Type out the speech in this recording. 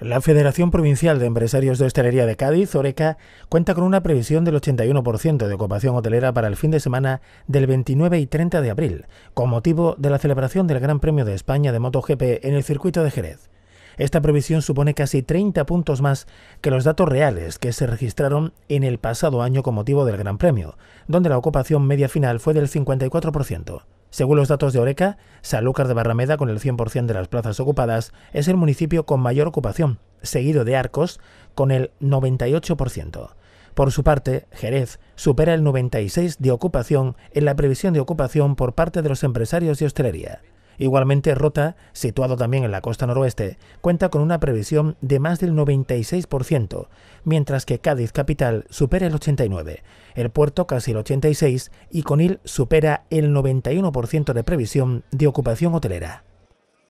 La Federación Provincial de Empresarios de Hostelería de Cádiz, Oreca, cuenta con una previsión del 81% de ocupación hotelera para el fin de semana del 29 y 30 de abril, con motivo de la celebración del Gran Premio de España de MotoGP en el circuito de Jerez. Esta previsión supone casi 30 puntos más que los datos reales que se registraron en el pasado año con motivo del Gran Premio, donde la ocupación media final fue del 54%. Según los datos de Oreca, Sanlúcar de Barrameda, con el 100% de las plazas ocupadas, es el municipio con mayor ocupación, seguido de Arcos, con el 98%. Por su parte, Jerez supera el 96% de ocupación en la previsión de ocupación por parte de los empresarios de hostelería. Igualmente, Rota, situado también en la costa noroeste, cuenta con una previsión de más del 96%, mientras que Cádiz Capital supera el 89%, el puerto casi el 86% y Conil supera el 91% de previsión de ocupación hotelera.